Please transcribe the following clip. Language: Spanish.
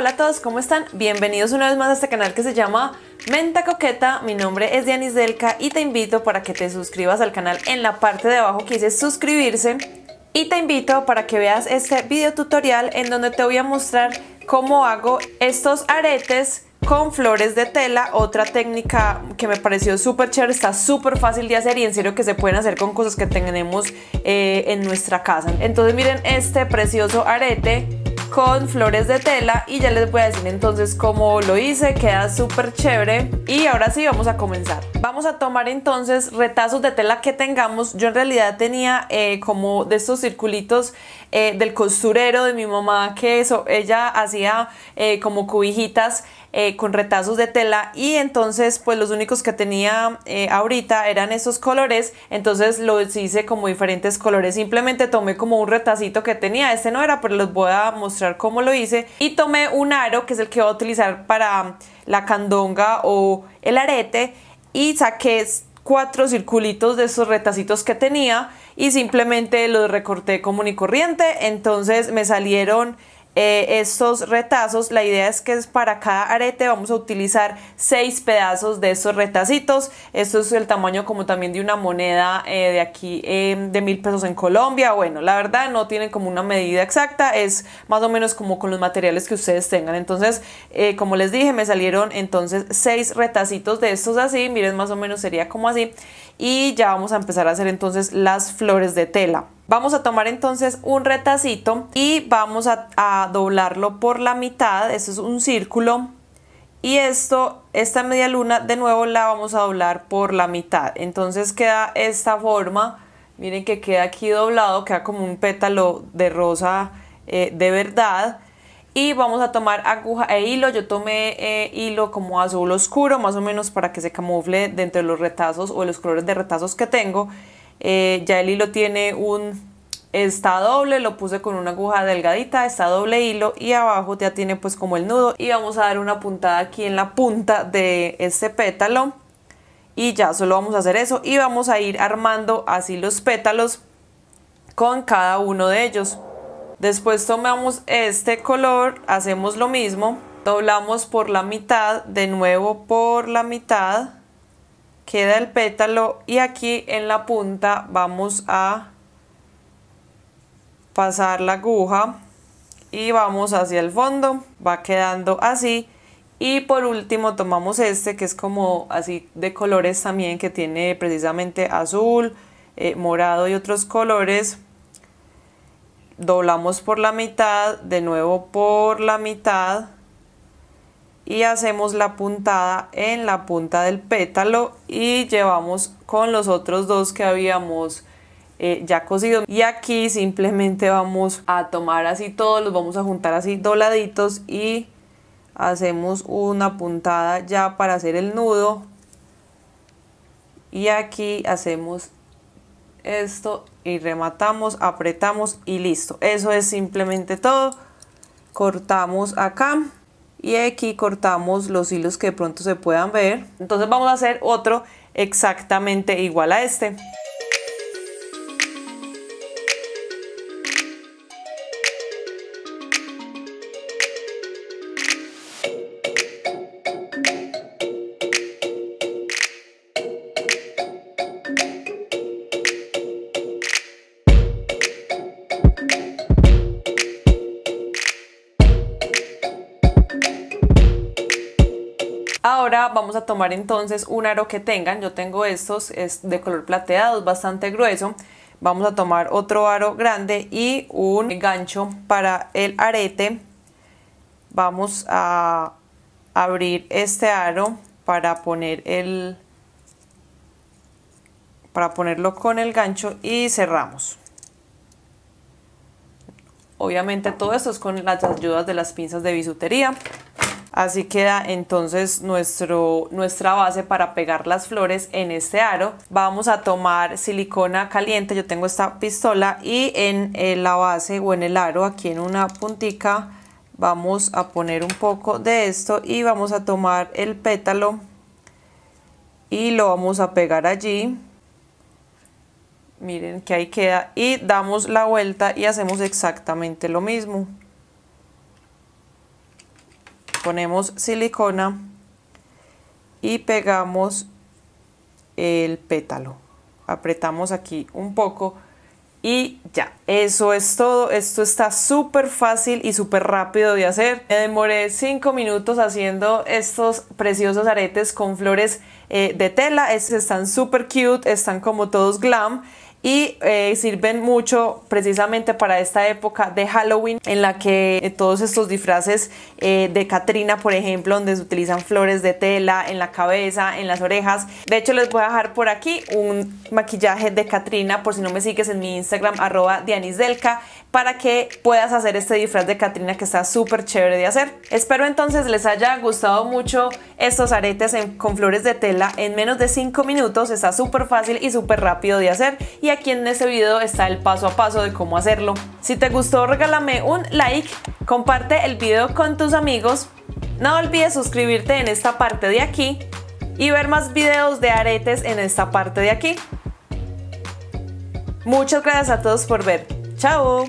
hola a todos, ¿cómo están? Bienvenidos una vez más a este canal que se llama Menta Coqueta. Mi nombre es Dianis Delca y te invito para que te suscribas al canal en la parte de abajo que dice suscribirse. Y te invito para que veas este video tutorial en donde te voy a mostrar cómo hago estos aretes con flores de tela, otra técnica que me pareció súper chévere, está súper fácil de hacer y en serio que se pueden hacer con cosas que tenemos eh, en nuestra casa. Entonces miren este precioso arete con flores de tela y ya les voy a decir entonces cómo lo hice, queda súper chévere y ahora sí vamos a comenzar. Vamos a tomar entonces retazos de tela que tengamos, yo en realidad tenía eh, como de estos circulitos eh, del costurero de mi mamá que eso, ella hacía eh, como cubijitas eh, con retazos de tela y entonces pues los únicos que tenía eh, ahorita eran esos colores entonces los hice como diferentes colores simplemente tomé como un retacito que tenía este no era pero les voy a mostrar cómo lo hice y tomé un aro que es el que voy a utilizar para la candonga o el arete y saqué cuatro circulitos de esos retacitos que tenía y simplemente los recorté como y corriente entonces me salieron eh, estos retazos. La idea es que para cada arete vamos a utilizar seis pedazos de estos retacitos. Esto es el tamaño como también de una moneda eh, de aquí em, de mil pesos en Colombia. Bueno, la verdad no tienen como una medida exacta, es más o menos como con los materiales que ustedes tengan. Entonces, eh, como les dije, me salieron entonces seis retacitos de estos así. Miren, más o menos sería como así. Y ya vamos a empezar a hacer entonces las flores de tela. Vamos a tomar entonces un retacito y vamos a, doblarlo por la mitad. Esto es un círculo. Y esto, esta media luna, de nuevo la vamos a doblar por la mitad. Entonces queda esta forma. Miren que queda aquí doblado, queda como un pétalo de rosa eh, de verdad y vamos a tomar aguja e hilo yo tomé eh, hilo como azul oscuro más o menos para que se camufle dentro de los retazos o los colores de retazos que tengo eh, ya el hilo tiene un está doble, lo puse con una aguja delgadita, está doble hilo y abajo ya tiene pues como el nudo y vamos a dar una puntada aquí en la punta de este pétalo y ya solo vamos a hacer eso y vamos a ir armando así los pétalos con cada uno de ellos. Después tomamos este color, hacemos lo mismo, doblamos por la mitad, de nuevo por la mitad queda el pétalo y aquí en la punta vamos a pasar la aguja y vamos hacia el fondo va quedando así y por último tomamos este que es como así de colores también que tiene precisamente azul eh, morado y otros colores doblamos por la mitad de nuevo por la mitad y hacemos la puntada en la punta del pétalo y llevamos con los otros dos que habíamos eh, ya cosido y aquí simplemente vamos a tomar así todos los vamos a juntar así dobladitos y hacemos una puntada ya para hacer el nudo y aquí hacemos esto y rematamos apretamos y listo eso es simplemente todo cortamos acá y aquí cortamos los hilos que de pronto se puedan ver entonces vamos a hacer otro exactamente igual a este Ahora vamos a tomar entonces un aro que tengan, yo tengo estos, es de color plateado, es bastante grueso. Vamos a tomar otro aro grande y un gancho para el arete. Vamos a abrir este aro para poner para ponerlo con el gancho y cerramos. Obviamente todo esto es con las ayudas de las pinzas de bisutería. Así queda entonces nuestra base para pegar las flores en este aro. Vamos a tomar silicona caliente, yo tengo esta pistola y en eh, la base o en el aro aquí en una puntica vamos a poner un poco de esto y vamos a tomar el pétalo y lo vamos a pegar allí miren que ahí queda y damos la vuelta y hacemos exactamente lo mismo ponemos silicona y pegamos el pétalo apretamos aquí un poco y ya, eso es todo. Esto está súper fácil y súper rápido de hacer. Me demoré 5 minutos haciendo estos preciosos aretes con flores eh, de tela. Estos están súper cute, están como todos glam y eh, sirven mucho precisamente para esta época de Halloween en la que eh, todos estos disfraces eh, de Katrina por ejemplo donde se utilizan flores de tela en la cabeza en las orejas de hecho les voy a dejar por aquí un maquillaje de Katrina por si no me sigues en mi Instagram arroba dianisdelca para que puedas hacer este disfraz de Katrina que está súper chévere de hacer espero entonces les haya gustado mucho estos aretes con flores de tela en menos de 5 minutos está súper fácil y súper rápido de hacer aquí en este video está el paso a paso de cómo hacerlo. Si te gustó regálame un like, comparte el video con tus amigos, no olvides suscribirte en esta parte de aquí y ver más videos de aretes en esta parte de aquí. Muchas gracias a todos por ver. ¡Chao!